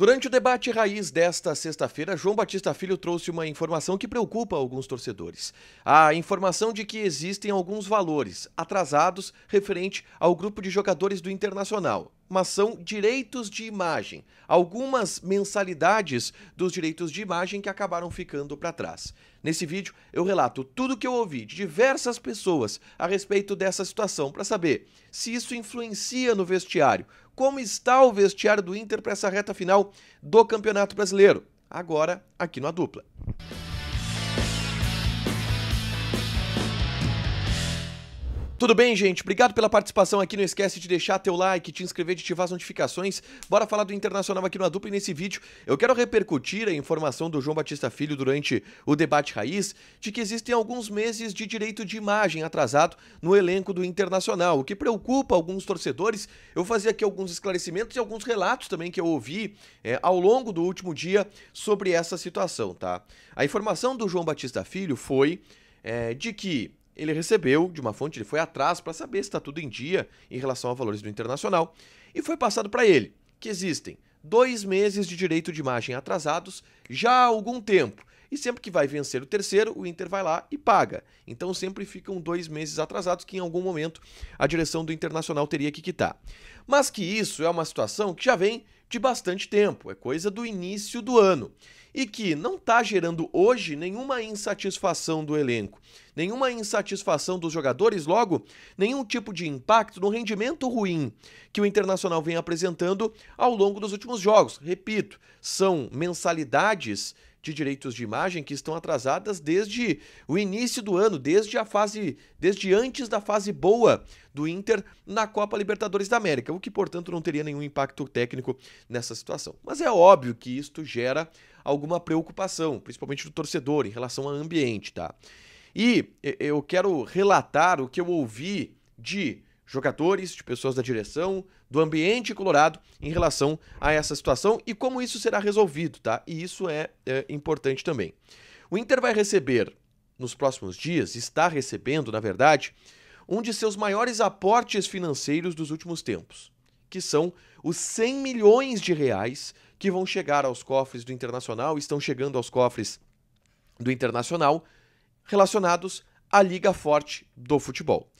Durante o debate raiz desta sexta-feira, João Batista Filho trouxe uma informação que preocupa alguns torcedores. A informação de que existem alguns valores atrasados referente ao grupo de jogadores do Internacional mas são direitos de imagem, algumas mensalidades dos direitos de imagem que acabaram ficando para trás. Nesse vídeo, eu relato tudo o que eu ouvi de diversas pessoas a respeito dessa situação para saber se isso influencia no vestiário, como está o vestiário do Inter para essa reta final do Campeonato Brasileiro, agora aqui na dupla. Tudo bem, gente? Obrigado pela participação aqui. Não esquece de deixar teu like, te inscrever, de ativar as notificações. Bora falar do Internacional aqui no Dupla e nesse vídeo eu quero repercutir a informação do João Batista Filho durante o debate raiz de que existem alguns meses de direito de imagem atrasado no elenco do Internacional, o que preocupa alguns torcedores. Eu fazia aqui alguns esclarecimentos e alguns relatos também que eu ouvi é, ao longo do último dia sobre essa situação, tá? A informação do João Batista Filho foi é, de que ele recebeu de uma fonte, ele foi atrás para saber se está tudo em dia em relação a valores do internacional, e foi passado para ele que existem dois meses de direito de imagem atrasados já há algum tempo. E sempre que vai vencer o terceiro, o Inter vai lá e paga. Então sempre ficam dois meses atrasados que em algum momento a direção do Internacional teria que quitar. Mas que isso é uma situação que já vem de bastante tempo, é coisa do início do ano. E que não está gerando hoje nenhuma insatisfação do elenco, nenhuma insatisfação dos jogadores, logo, nenhum tipo de impacto no rendimento ruim que o Internacional vem apresentando ao longo dos últimos jogos. Repito, são mensalidades de direitos de imagem que estão atrasadas desde o início do ano, desde a fase, desde antes da fase boa do Inter na Copa Libertadores da América, o que portanto não teria nenhum impacto técnico nessa situação. Mas é óbvio que isto gera alguma preocupação, principalmente do torcedor em relação ao ambiente, tá? E eu quero relatar o que eu ouvi de jogadores, de pessoas da direção, do ambiente colorado em relação a essa situação e como isso será resolvido, tá? E isso é, é importante também. O Inter vai receber nos próximos dias, está recebendo, na verdade, um de seus maiores aportes financeiros dos últimos tempos, que são os 100 milhões de reais que vão chegar aos cofres do Internacional, estão chegando aos cofres do Internacional, relacionados à Liga Forte do Futebol.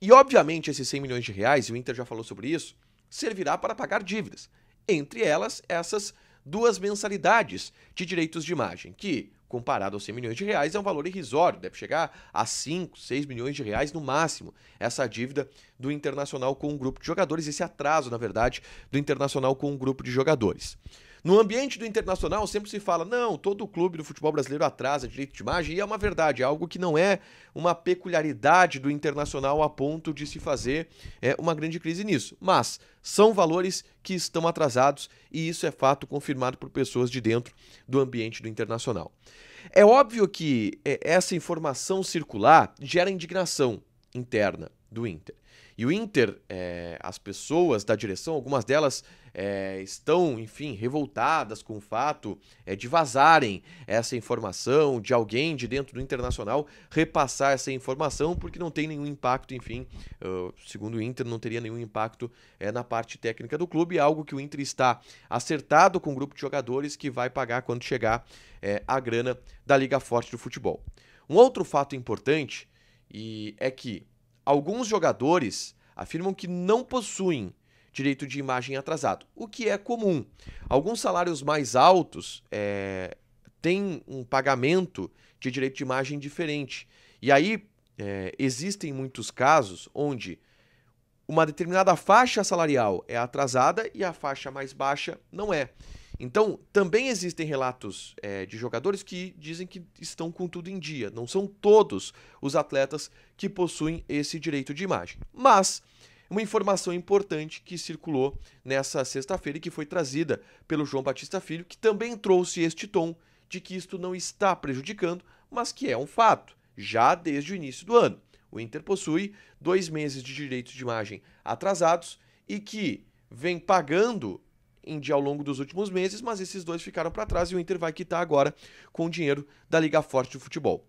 E obviamente esses 100 milhões de reais, e o Inter já falou sobre isso, servirá para pagar dívidas. Entre elas, essas duas mensalidades de direitos de imagem, que, comparado aos 100 milhões de reais, é um valor irrisório, deve chegar a 5, 6 milhões de reais no máximo, essa dívida do Internacional com um grupo de jogadores, esse atraso, na verdade, do Internacional com um grupo de jogadores. No ambiente do internacional sempre se fala, não, todo clube do futebol brasileiro atrasa direito de imagem, e é uma verdade, é algo que não é uma peculiaridade do internacional a ponto de se fazer é, uma grande crise nisso. Mas são valores que estão atrasados e isso é fato confirmado por pessoas de dentro do ambiente do internacional. É óbvio que é, essa informação circular gera indignação interna do Inter. E o Inter, é, as pessoas da direção, algumas delas é, estão, enfim, revoltadas com o fato é, de vazarem essa informação, de alguém de dentro do Internacional repassar essa informação, porque não tem nenhum impacto, enfim, uh, segundo o Inter, não teria nenhum impacto é, na parte técnica do clube, algo que o Inter está acertado com o grupo de jogadores que vai pagar quando chegar eh, a grana da Liga Forte do Futebol. Um outro fato importante e é que Alguns jogadores afirmam que não possuem direito de imagem atrasado, o que é comum. Alguns salários mais altos é, têm um pagamento de direito de imagem diferente. E aí é, existem muitos casos onde uma determinada faixa salarial é atrasada e a faixa mais baixa não é. Então, também existem relatos é, de jogadores que dizem que estão com tudo em dia. Não são todos os atletas que possuem esse direito de imagem. Mas, uma informação importante que circulou nessa sexta-feira e que foi trazida pelo João Batista Filho, que também trouxe este tom de que isto não está prejudicando, mas que é um fato, já desde o início do ano. O Inter possui dois meses de direitos de imagem atrasados e que vem pagando em dia ao longo dos últimos meses, mas esses dois ficaram para trás e o Inter vai quitar agora com o dinheiro da Liga Forte do Futebol.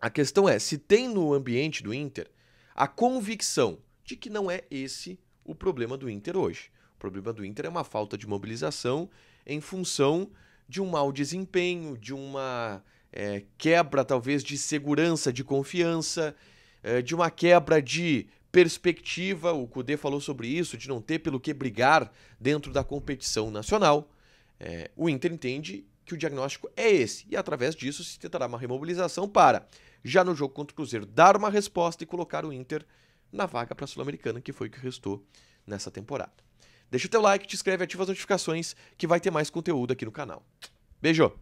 A questão é se tem no ambiente do Inter a convicção de que não é esse o problema do Inter hoje. O problema do Inter é uma falta de mobilização em função de um mau desempenho, de uma é, quebra talvez de segurança, de confiança, é, de uma quebra de perspectiva, o Cudê falou sobre isso, de não ter pelo que brigar dentro da competição nacional, é, o Inter entende que o diagnóstico é esse. E através disso se tentará uma remobilização para, já no jogo contra o Cruzeiro, dar uma resposta e colocar o Inter na vaga para a Sul-Americana, que foi o que restou nessa temporada. Deixa o teu like, te inscreve, ativa as notificações, que vai ter mais conteúdo aqui no canal. Beijo!